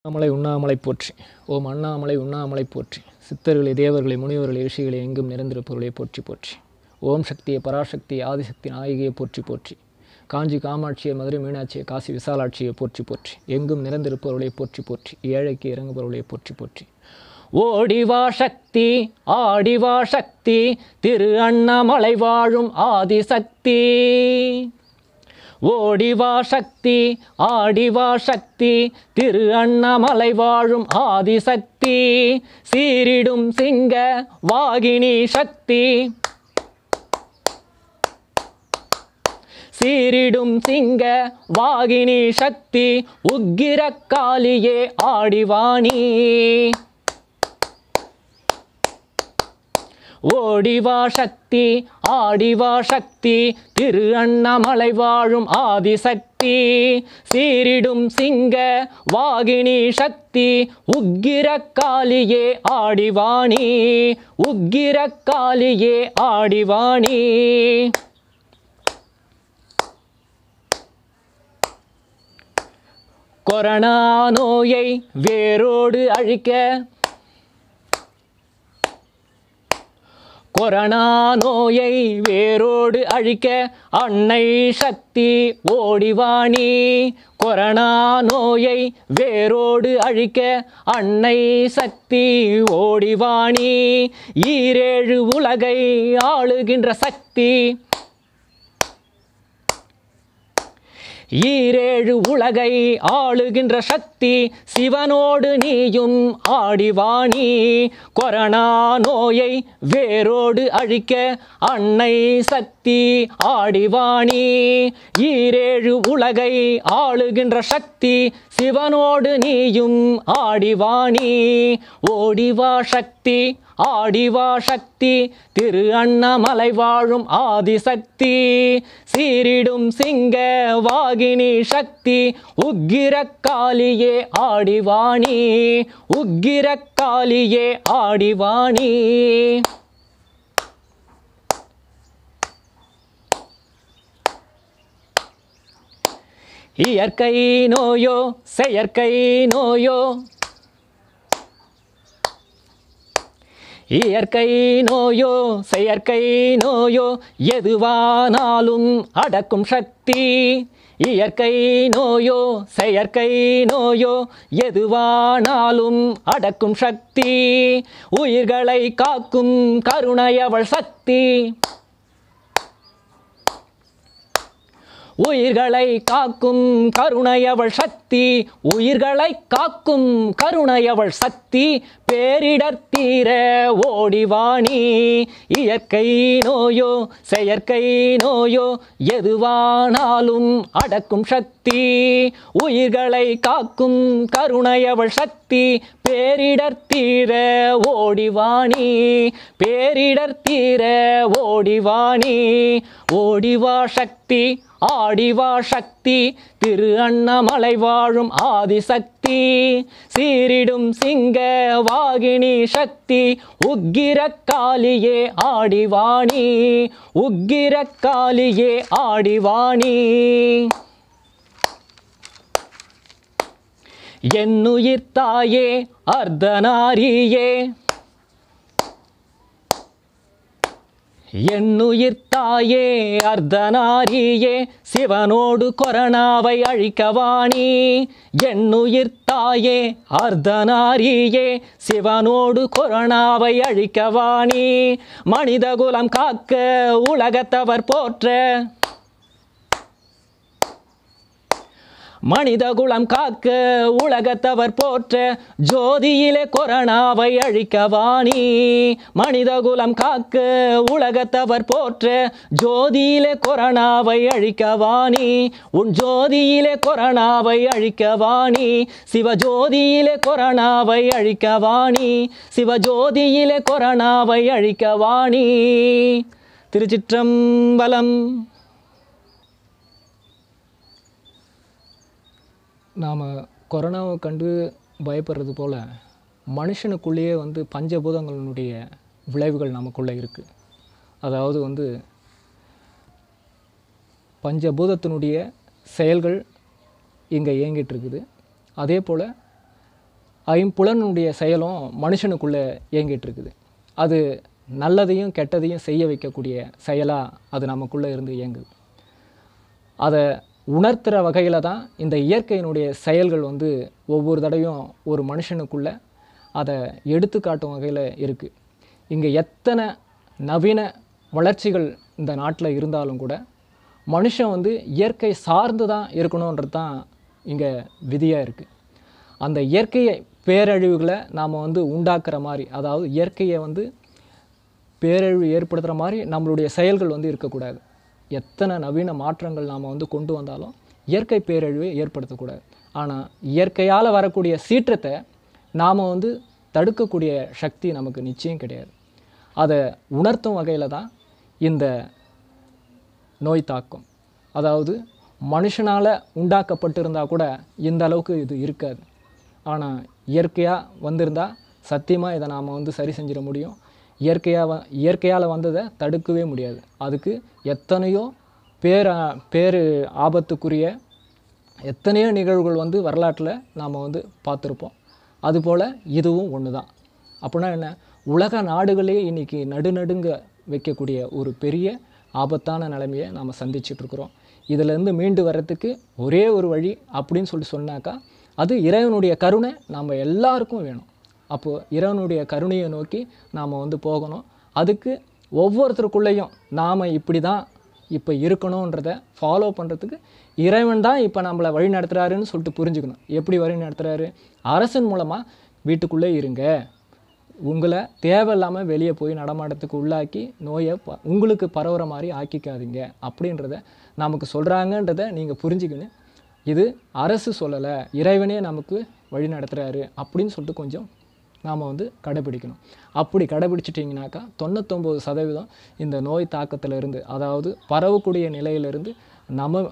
அண்ணாமலை உண்ணாமலை போற்றி ஓம் அண்ணாமலை உண்ணாமலை போற்றி சித்தர்களை தேவர்களை முனிவர்களை ரிஷிகளை எங்கும் நிரந்தர பொருளை போற்றி போற்றி ஓம் சக்தியை பராசக்தி ஆதிசக்தி நாயகியை போற்றி போற்றி காஞ்சி காமாட்சியை மதுரை மீனாட்சியை காசி விசாலாட்சியை போற்றி போற்றி எங்கும் நிறந்திருப்பவர்களை போற்றி போற்றி ஏழைக்கு இறங்குபவர்களை போற்றி போற்றி ஓடிவா சக்தி ஆடிவா சக்தி திரு அண்ணாமலை வாழும் ஆதிசக்தி ஓடிவா சக்தி ஆடிவா சக்தி திரு அண்ணாமலை வாழும் ஆதிசக்தி சீரிடும் சிங்க வாகினி சக்தி சீரிடும் சிங்க வாகினி சக்தி உக்கிர காலியே ஆடிவாணி ஓடிவா சக்தி ஆடிவா சக்தி திரு அண்ணாமலை வாழும் ஆதிசக்தி சீரிடும் சிங்க வாகினி சக்தி உக்கிர காலியே ஆடிவாணி உக்கிர காலியே ஆடிவாணி கொரோனா நோயை வேரோடு அழிக்க கொரோனா நோயை வேரோடு அழிக்க அன்னை சக்தி ஓடிவாணி கொரோனா நோயை வேரோடு அழிக்க அன்னை சக்தி ஓடிவாணி ஈரேழு உலகை ஆளுகின்ற சக்தி ஈரேழு உலகை ஆளுகின்ற சக்தி சிவனோடு நீயும் ஆடிவாணி கொரோனா நோயை வேரோடு அழிக்க அன்னை சக்தி ஆடிவாணி ஈரேழு உலகை ஆளுகின்ற சக்தி சிவனோடு நீயும் ஆடிவாணி ஓடிவா சக்தி ஆடிவா சக்தி திரு அண்ணமலை வாழும் ஆதிசக்தி சீரிடும் சிங்க வாகினி சக்தி உக்கிரக்காலியே ஆடிவாணி உக்கிரக்காலியே ஆடிவாணி இயற்கை நோயோ செயற்கை நோயோ இயற்கை நோயோ செயற்கை நோயோ எதுவானாலும் அடக்கும் சக்தி இயற்கை நோயோ செயற்கை நோயோ எதுவானாலும் அடக்கும் சக்தி உயிர்களை காக்கும் கருணையவள் சக்தி உயிர்களை காக்கும் கருணையவள் சக்தி உயிர்களை காக்கும் கருணையவள் சக்தி பேரிடர் தீர ஓடிவாணி இயற்கை நோயோ செயற்கை நோயோ எதுவானாலும் அடக்கும் சக்தி உயிர்களை காக்கும் கருணையவள் சக்தி பேரிடர் தீர ஓடிவாணி பேரிடர் தீர ஓடிவாணி ஓடிவா சக்தி ஆடிவா சக்தி திரு அண்ணாமலை வாழும் ஆதிசக்தி சீரிடும் சிங்க வாகினி சக்தி உக்கிர காலியே ஆடிவாணி உக்கிர காலியே ஆடிவாணி என்னுயிர் தாயே அர்த்தனாரியே என்னுயிர் தாயே அர்த்தனாரியே சிவனோடு கொரோனாவை அழிக்கவாணி என்னுயிர் தாயே அர்த்தனாரியே சிவனோடு கொரோனாவை அழிக்கவாணி மனிதகுலம் காக்க உலகத்தவர் போற்ற மனித குலம் காக்க உலகத்தவர் போற்ற ஜோதியிலே கொரோனாவை அழிக்க வாணி மனித குலம் காக்க உலகத்தவர் போற்ற ஜோதியிலே கொரோனாவை அழிக்க வாணி உன் ஜோதியிலே கொரோனாவை அழிக்க வாணி சிவஜோதியிலே கொரோனாவை அழிக்க வாணி சிவஜோதியிலே கொரோனாவை அழிக்க வாணி திருச்சிற்றம்பலம் நாம் கொரோனாவை கண்டு பயப்படுறது போல் மனுஷனுக்குள்ளேயே வந்து பஞ்சபூதங்களினுடைய விளைவுகள் நமக்குள்ளே இருக்குது அதாவது வந்து பஞ்சபூதத்தினுடைய செயல்கள் இங்கே இயங்கிட்டுருக்குது அதே போல் ஐம்புலனுடைய செயலும் மனுஷனுக்குள்ளே இயங்கிட்டுருக்குது அது நல்லதையும் கெட்டதையும் செய்ய வைக்கக்கூடிய செயலாக அது நமக்குள்ளே இருந்து இயங்குது அதை உணர்த்துகிற வகையில் தான் இந்த இயற்கையினுடைய செயல்கள் வந்து ஒவ்வொரு தடையும் ஒரு மனுஷனுக்குள்ளே அதை எடுத்துக்காட்டும் வகையில் இருக்குது இங்கே எத்தனை நவீன வளர்ச்சிகள் இந்த நாட்டில் இருந்தாலும் கூட மனுஷன் வந்து இயற்கை சார்ந்து தான் இருக்கணுன்றது தான் இங்கே விதியாக இருக்குது அந்த இயற்கையை பேரழிவுகளை நாம் வந்து உண்டாக்குற மாதிரி அதாவது இயற்கையை வந்து பேரழிவு ஏற்படுத்துகிற மாதிரி நம்மளுடைய செயல்கள் வந்து இருக்கக்கூடாது எத்தனை நவீன மாற்றங்கள் நாம் வந்து கொண்டு வந்தாலும் இயற்கை பேரழிவை ஏற்படுத்தக்கூடாது ஆனால் இயற்கையால் வரக்கூடிய சீற்றத்தை நாம் வந்து தடுக்கக்கூடிய சக்தி நமக்கு நிச்சயம் கிடையாது அதை உணர்த்தும் வகையில் தான் இந்த நோய் தாக்கம் அதாவது மனுஷனால் உண்டாக்கப்பட்டிருந்தால் கூட இந்த அளவுக்கு இது இருக்காது ஆனால் இயற்கையாக வந்திருந்தால் சத்தியமாக இதை நாம் வந்து சரி செஞ்சிட முடியும் இயற்கையாக இயற்கையால் வந்ததை தடுக்கவே முடியாது அதுக்கு எத்தனையோ பேர் பேர் ஆபத்துக்குரிய எத்தனையோ நிகழ்வுகள் வந்து வரலாற்றில் நாம் வந்து பார்த்துருப்போம் அதுபோல் இதுவும் ஒன்று தான் அப்படின்னா என்ன உலக நாடுகளே இன்றைக்கி நடுநடுங்க வைக்கக்கூடிய ஒரு பெரிய ஆபத்தான நிலைமையை நாம் சந்திச்சிட்ருக்குறோம் இதிலேருந்து மீண்டு வர்றதுக்கு ஒரே ஒரு வழி அப்படின்னு சொல்லி சொன்னாக்கா அது இறைவனுடைய கருணை நாம் எல்லாருக்கும் வேணும் அப்போது இறைவனுடைய கருணையை நோக்கி நாம் வந்து போகணும் அதுக்கு ஒவ்வொருத்தருக்குள்ளேயும் நாம் இப்படி தான் இப்போ இருக்கணுன்றத ஃபாலோ பண்ணுறதுக்கு இறைவன் தான் இப்போ நம்மளை வழி நடத்துகிறாருன்னு சொல்லிட்டு புரிஞ்சுக்கணும் எப்படி வழி நடத்துகிறாரு அரசன் மூலமாக வீட்டுக்குள்ளே இருங்க உங்களை தேவையில்லாமல் வெளியே போய் நடமாட்டத்துக்கு உள்ளாக்கி நோயை ப உங்களுக்கு பரவுகிற மாதிரி ஆக்கிக்காதீங்க அப்படின்றத நமக்கு சொல்கிறாங்கன்றத நீங்கள் புரிஞ்சுக்கணும் இது அரசு சொல்லலை இறைவனே நமக்கு வழி நடத்துகிறாரு அப்படின்னு சொல்லிட்டு கொஞ்சம் நாம் வந்து கடைபிடிக்கணும் அப்படி கடைபிடிச்சிட்டிங்கனாக்கா தொண்ணூத்தொம்பது சதவீதம் இந்த நோய் தாக்கத்திலிருந்து அதாவது பரவக்கூடிய நிலையிலிருந்து நம்ம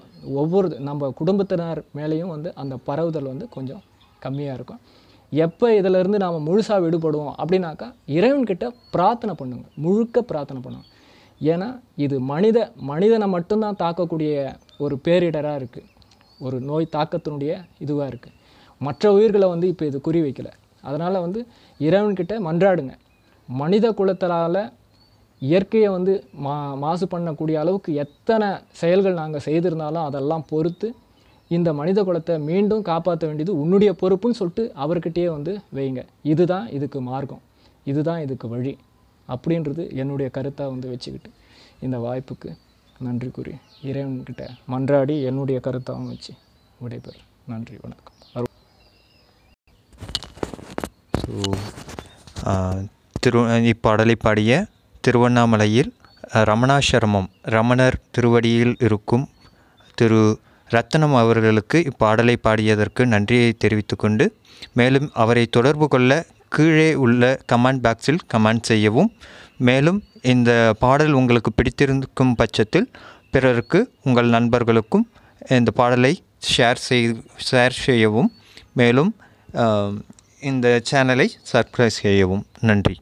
ஒவ்வொரு நம்ம குடும்பத்தினர் மேலேயும் வந்து அந்த பரவுதல் வந்து கொஞ்சம் கம்மியாக இருக்கும் எப்போ இதிலேருந்து நாம் முழுசாக விடுபடுவோம் அப்படின்னாக்கா இறைவன்கிட்ட பிரார்த்தனை பண்ணுங்க முழுக்க பிரார்த்தனை பண்ணுங்க ஏன்னா இது மனித மனிதனை மட்டும்தான் தாக்கக்கூடிய ஒரு பேரிடராக இருக்குது ஒரு நோய் தாக்கத்தினுடைய இதுவாக இருக்குது மற்ற உயிர்களை வந்து இப்போ இது குறி வைக்கலை அதனால் வந்து இறைவன்கிட்ட மன்றாடுங்க மனித குலத்தால் இயற்கையை வந்து மா மாசு பண்ணக்கூடிய அளவுக்கு எத்தனை செயல்கள் நாங்கள் செய்திருந்தாலும் அதெல்லாம் பொறுத்து இந்த மனித குலத்தை மீண்டும் காப்பாற்ற வேண்டியது உன்னுடைய பொறுப்புன்னு சொல்லிட்டு அவர்கிட்டயே வந்து வைங்க இதுதான் இதுக்கு மார்க்கம் இதுதான் இதுக்கு வழி அப்படின்றது என்னுடைய கருத்தாக வந்து வச்சுக்கிட்டு இந்த வாய்ப்புக்கு நன்றி கூறி இறைவன்கிட்ட மன்றாடி என்னுடைய கருத்தாகவும் வச்சு விடைபெறும் நன்றி வணக்கம் திரு இப்பாடலை பாடிய திருவண்ணாமலையில் ரமணாசிரமம் ரமணர் திருவடியில் இருக்கும் திரு ரத்தனம் அவர்களுக்கு இப்பாடலை பாடியதற்கு நன்றியை தெரிவித்துக்கொண்டு மேலும் அவரை தொடர்பு கொள்ள கீழே உள்ள கமெண்ட் பாக்ஸில் கமெண்ட் செய்யவும் மேலும் இந்த பாடல் உங்களுக்கு பிடித்திருக்கும் பட்சத்தில் பிறருக்கு உங்கள் நண்பர்களுக்கும் இந்த பாடலை ஷேர் செய் ஷேர் செய்யவும் மேலும் இந்த சேனலை சர்ப்ரைஸ் செய்யவும் நன்றி